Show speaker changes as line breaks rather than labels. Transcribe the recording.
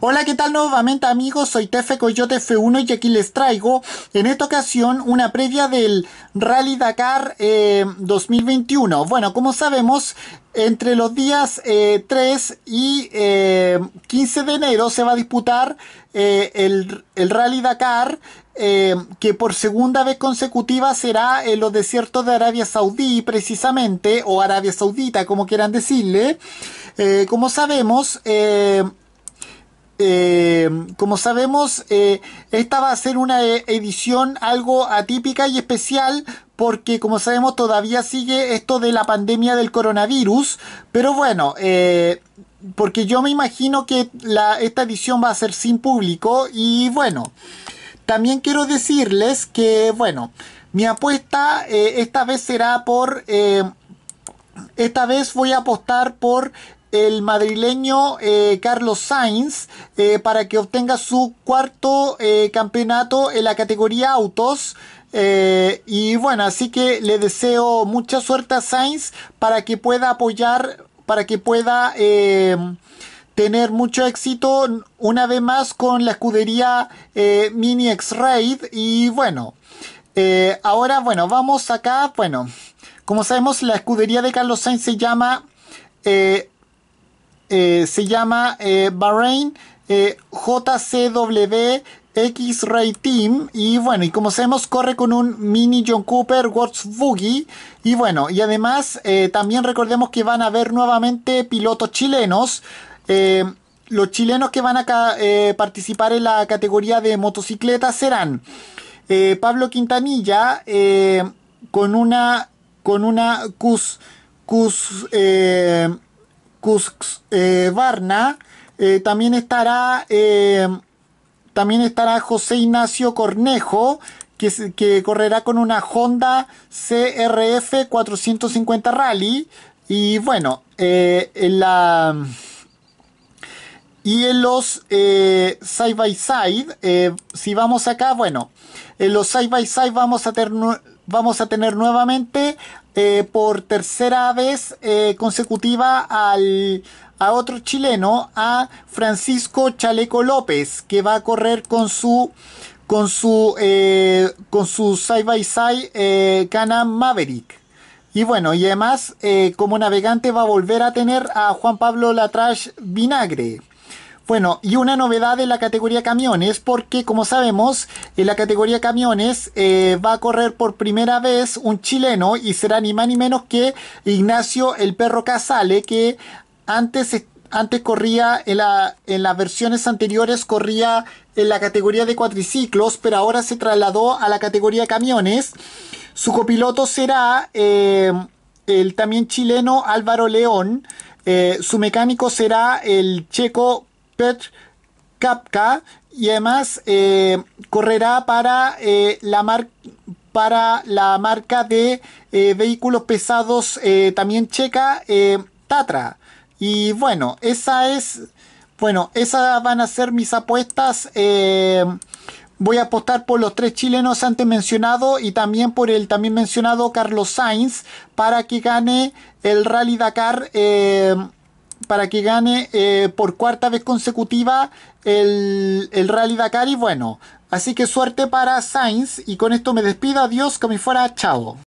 Hola, ¿qué tal nuevamente amigos? Soy Tefe Coyote F1 y aquí les traigo en esta ocasión una previa del Rally Dakar 2021. Eh, bueno, como sabemos, entre los días 3 eh, y 15 eh, de enero se va a disputar el, el, Rally Dakar. que por segunda vez consecutiva será en los desiertos de Arabia Saudí, precisamente, o Arabia Saudita, como quieran decirle. como sabemos, eh, como sabemos, eh, esta va a ser una eh, edición algo atípica y especial porque, como sabemos, todavía sigue esto de la pandemia del coronavirus. Pero bueno, porque yo me imagino que esta edición va a ser sin público y bueno, también quiero decirles que, bueno, mi apuesta esta vez será por... Esta vez voy a apostar por el madrileño eh, Carlos Sainz eh, para que obtenga su cuarto eh, campeonato en la categoría autos. y bueno, así que le deseo mucha suerte a Sainz para que pueda apoyar, para que pueda em, tener mucho éxito una vez más con la escudería Mini X-Raid. Y bueno, ahora bueno, vamos acá. Bueno, como sabemos, la escudería de Carlos Sainz se llama... Eh, se llama eh, Bahrain eh, JCW X-Ray Team y bueno, y como sabemos corre con un mini John Cooper Buggy y bueno, y además también recordemos que van a haber nuevamente pilotos chilenos. los chilenos que van a participar en la categoría de motocicletas serán Pablo Quintanilla con una con una Cus Cus Cus Varna eh, eh, también estará eh, también estará José Ignacio Cornejo, que, correrá con una Honda CRF 450 Rally. Y bueno, en la... Y en los side by side, si vamos acá, bueno, en los side by side vamos a tener vamos a tener nuevamente eh, por tercera vez eh, consecutiva al, a otro chileno, a Francisco Chaleco López, que va a correr con su con su eh, con su side by side Maverick. Y bueno, y además como navegante va a volver a tener a Juan Pablo Latrash Vinagre. Bueno, y una novedad en la categoría camiones, porque como sabemos, en la categoría camiones eh, va a correr por primera vez un chileno y será ni más ni menos que Ignacio el Perro Casale, que antes, antes corría en, las versiones anteriores, corría en la categoría de cuatriciclos, pero ahora se trasladó a la categoría camiones. Su copiloto será eh, el también chileno Álvaro León. Eh, su mecánico será el checo Pet Kapka y además eh, correrá eh, para, la marca de eh, vehículos pesados también checa Tatra y bueno esa es bueno esas van a ser mis apuestas voy a apostar por los tres chilenos antes mencionados y también por el también mencionado Carlos Sainz para que gane el Rally Dakar para que gane eh, por cuarta vez consecutiva el, el Rally Dakar y bueno, así que suerte para Sainz y con esto me despido, adiós, como si fuera, chao.